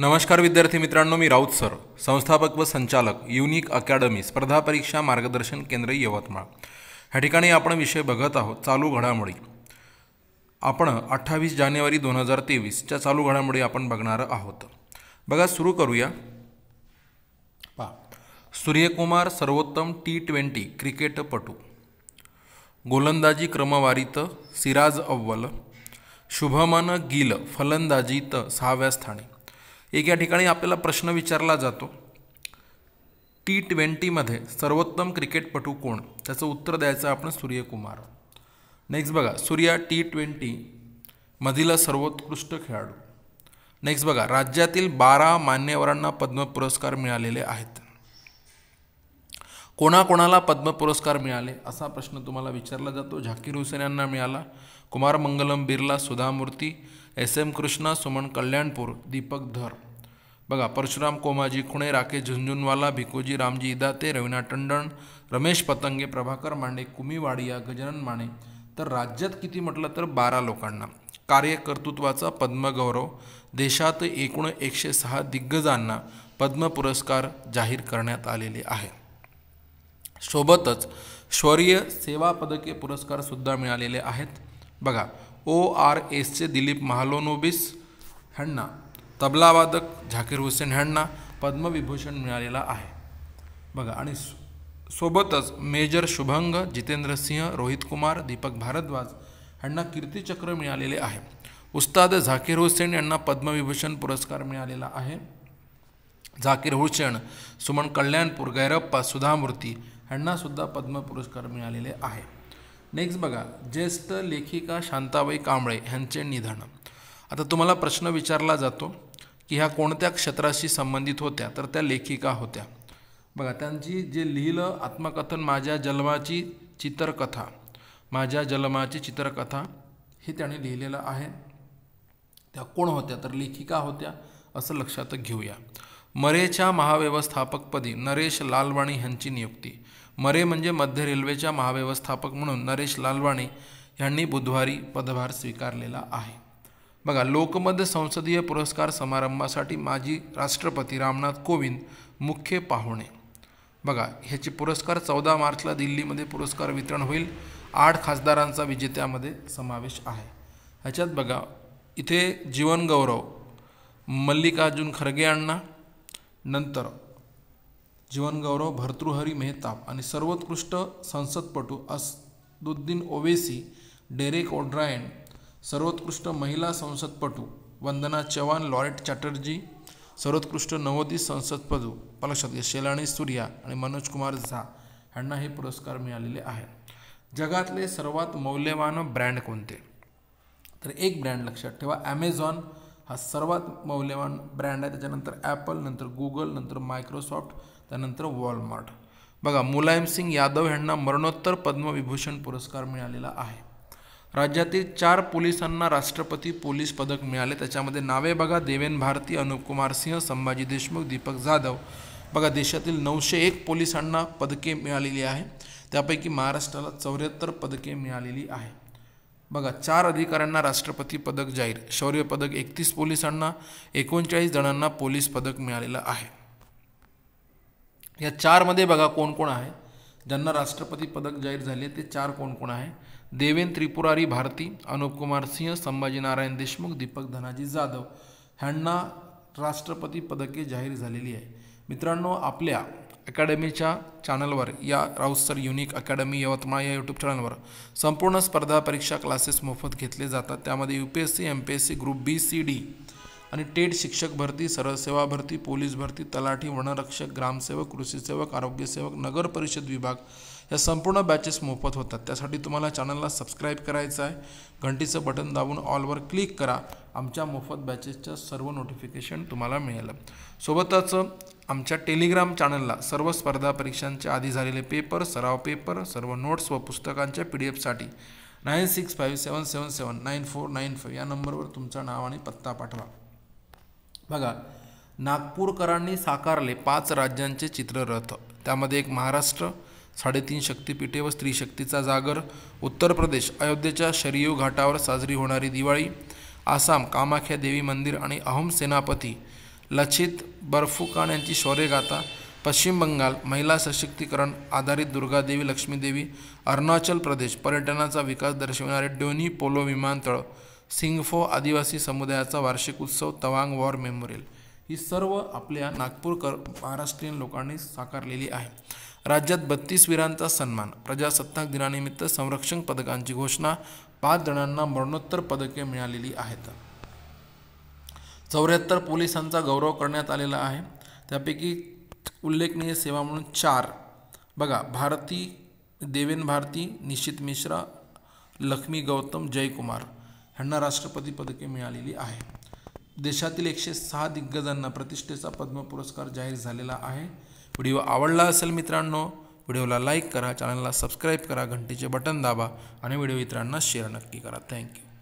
नमस्कार विद्यार्थी मित्रांनो मी राऊत सर संस्थापक व संचालक युनिक अकॅडमी स्पर्धा परीक्षा मार्गदर्शन केंद्र यवतमाळ ह्या ठिकाणी आपण विषय बघत आहोत चालू घडामोडी आपण अठ्ठावीस जानेवारी दोन हजार तेवीसच्या चालू घडामोडी आपण बघणार आहोत बघा सुरू करूया पा सूर्यकुमार सर्वोत्तम टी ट्वेंटी क्रिकेटपटू गोलंदाजी क्रमवारीत सिराज अव्वल शुभमन गिल फलंदाजीत सहाव्या स्थानी एक या ठिकाणी आपल्याला प्रश्न विचारला जातो टी ट्वेंटीमध्ये सर्वोत्तम क्रिकेटपटू कोण त्याचं उत्तर द्यायचं आपण सूर्यकुमार नेक्स्ट बघा सूर्या टी ट्वेंटी मधील सर्वोत्कृष्ट खेळाडू नेक्स्ट बघा राज्यातील बारा मान्यवरांना पद्म पुरस्कार मिळालेले आहेत कोणाकोणाला पद्म पुरस्कार मिळाले असा प्रश्न तुम्हाला विचारला जातो झाकीर हुसेन यांना मिळाला कुमार मंगलम बिर्ला सुधामूर्ती एस एम कृष्णा सुमन कल्याणपूर दीपक धर बघा परशुराम कोमाजी खुणे राकेश झुंझुनवाला भिकोजी रामजी इदाते रवीना टंडन रमेश पतंगे प्रभाकर मांडे कुमीवाडिया गजानन माने तर राज्यात किती म्हटलं तर बारा लोकांना कार्यकर्तृत्वाचा पद्मगौरव देशात एकूण एकशे सहा दिग्गजांना पद्म पुरस्कार जाहीर करण्यात आलेले आहे सोबतच शौर्य सेवा पदके पुरस्कारसुद्धा मिळालेले आहेत बघा ओ आर एसचे दिलीप महालोनोबिस ह्यांना तबलावादक झाकीर हुसेन ह्यांना पद्मविभूषण मिळालेला आहे बघा आणि सोबतच मेजर शुभंग जितेंद्र सिंह रोहित कुमार दीपक भारद्वाज ह्यांना कीर्तीचक्र मिळालेले आहे उस्ताद झाकीर हुसेन यांना पद्मविभूषण पुरस्कार मिळालेला आहे झाकीर हुसेन सुमन कल्याणपूर गैरप्पा सुधामूर्ती ह्यांनासुद्धा पद्म पुरस्कार मिळालेले आहे नेक्स्ट बघा ज्येष्ठ लेखिका शांताबाई कांबळे ह्यांचे निधन आता तुम्हाला प्रश्न विचारला जातो की ह्या कोणत्या क्षेत्राशी संबंधित होत्या तर त्या लेखिका होत्या बघा त्यांची जे लिहिलं आत्मकथन माझ्या जन्माची चित्रकथा माझ्या जन्माची चित्रकथा हे त्याने लिहिलेलं आहे त्या कोण होत्या तर लेखिका होत्या असं लक्षात घेऊया मरेच्या महाव्यवस्थापकपदी नरेश लालवाणी ह्यांची नियुक्ती मरे म्हणजे मध्य रेल्वेच्या महाव्यवस्थापक म्हणून नरेश लालवाणी यांनी बुधवारी पदभार स्वीकारलेला आहे बघा लोकमत संसदीय पुरस्कार समारंभासाठी माजी राष्ट्रपती रामनाथ कोविंद मुख्य पाहुणे बघा ह्याचे पुरस्कार चौदा मार्चला दिल्लीमध्ये पुरस्कार वितरण होईल आठ खासदारांचा विजेत्यामध्ये समावेश आहे ह्याच्यात बघा इथे जीवनगौरव मल्लिकार्जुन खरगे अण्णा नंतर जीवनगौरव भर्तृहरी मेहताब आणि सर्वोत्कृष्ट संसदपटू असदुद्दीन ओवेसी डेरेक ओड्रायन सर्वोत्कृष्ट महिला संसदपटू वंदना चव्हाण लॉरेट चॅटर्जी सर्वोत्कृष्ट नवोदित संसदपटू पलक्षात घ्या शेलाणी सूर्या आणि मनोज कुमार झा यांना हे पुरस्कार मिळालेले आहेत जगातले सर्वात मौल्यवान ब्रँड कोणते तर एक ब्रँड लक्षात ठेवा ॲमेझॉन हा सर्वात मौल्यवान ब्रँड आहे त्याच्यानंतर ॲपल नंतर गुगल नंतर मायक्रोसॉफ्ट त्यानंतर वॉलमार्ट बघा मुलायमसिंग यादव यांना मरणोत्तर पद्मविभूषण पुरस्कार मिळालेला आहे राज्यातील चार पोलिसांना राष्ट्रपती पोलीस पदक मिळाले त्याच्यामध्ये नावे बघा देवेन भारती अनुपकुमार सिंह संभाजी देशमुख दीपक जाधव बघा देशातील नऊशे एक पोलिसांना पदके मिळालेली आहे त्यापैकी महाराष्ट्राला चौऱ्याहत्तर पदके मिळालेली आहे बघा चार अधिकाऱ्यांना राष्ट्रपती पदक जाहीर शौर्य पदक एकतीस पोलिसांना एकोणचाळीस जणांना पोलीस पदक मिळालेलं आहे या चारमध्ये बघा कोण कोण आहे ज्यांना राष्ट्रपती पदक जाहीर झाले ते चार कोण कोण आहे देवेंद्र त्रिपुरारी भारती अनुपकुमार कुमार सिंह संभाजी नारायण देशमुख दीपक धनाजी जाधव ह्यांना राष्ट्रपती पदके जाहीर झालेली आहे मित्रांनो आपल्या अकॅडमीच्या चॅनलवर या राऊसर युनिक अकॅडमी यवतमाळ या यूट्यूब चॅनलवर संपूर्ण स्पर्धा परीक्षा क्लासेस मोफत घेतले जातात त्यामध्ये U P S C M P S C group B C D आणि टेट शिक्षक भरती सेवा भरती पोलीस भरती तलाठी वनरक्षक ग्रामसेवक कृषीसेवक आरोग्यसेवक नगर परिषद विभाग या संपूर्ण बॅचेस मोफत होतात त्यासाठी तुम्हाला चॅनलला सबस्क्राईब करायचं आहे घंटीचं बटन दाबून ऑलवर क्लिक करा आमच्या मोफत बॅचेसच्या सर्व नोटिफिकेशन तुम्हाला मिळेल सोबतच आमच्या टेलिग्राम चॅनलला सर्व स्पर्धा परीक्षांच्या आधी झालेले पेपर सराव पेपर सर्व नोट्स व पुस्तकांच्या पी डी एफसाठी nine six five seven seven seven nine four nine five या नंबरवर तुमचं नाव आणि पत्ता पाठवा बघा नागपूरकरांनी साकारले पाच राज्यांचे चित्ररथ त्यामध्ये एक महाराष्ट्र साडेतीन शक्तीपीठे व स्त्रीशक्तीचा जागर उत्तर प्रदेश अयोध्येच्या शरीयू घाटावर साजरी होणारी दिवाळी आसाम कामाख्या देवी मंदिर आणि अहोम सेनापती लचित बर्फुकान यांची शौर्यगाथा पश्चिम बंगाल महिला सशक्तीकरण आधारित दुर्गादेवी लक्ष्मीदेवी अरुणाचल प्रदेश पर्यटनाचा विकास दर्शविणारे डोनी पोलो विमानतळ सिंगफो आदिवासी समुदायाचा वार्षिक उत्सव तवांग वॉर मेमोरियल ही सर्व आपल्या नागपूरकर महाराष्ट्रीयन लोकांनी साकारलेली आहे राज्यात बत्तीस वीरांचा सन्मान प्रजासत्ताक दिनानिमित्त संरक्षण पदकांची घोषणा पाच जणांना मरणोत्तर पदके मिळालेली आहेत चौऱ्याहत्तर पोलिसांचा गौरव करण्यात आलेला आहे त्यापैकी उल्लेखनीय सेवा म्हणून चार बघा भारती देवेन भारती निशित मिश्रा लक्ष्मी गौतम जयकुमार ह्यांना राष्ट्रपती पदके मिळालेली आहे देशातील एकशे सहा दिग्गजांना प्रतिष्ठेचा पद्म पुरस्कार जाहीर झालेला आहे व्हिडिओ आवडला असेल मित्रांनो व्हिडिओला लाईक करा चॅनलला सबस्क्राईब करा घंटीचे बटन दाबा आणि व्हिडिओ इतरांना शेअर नक्की करा थँक्यू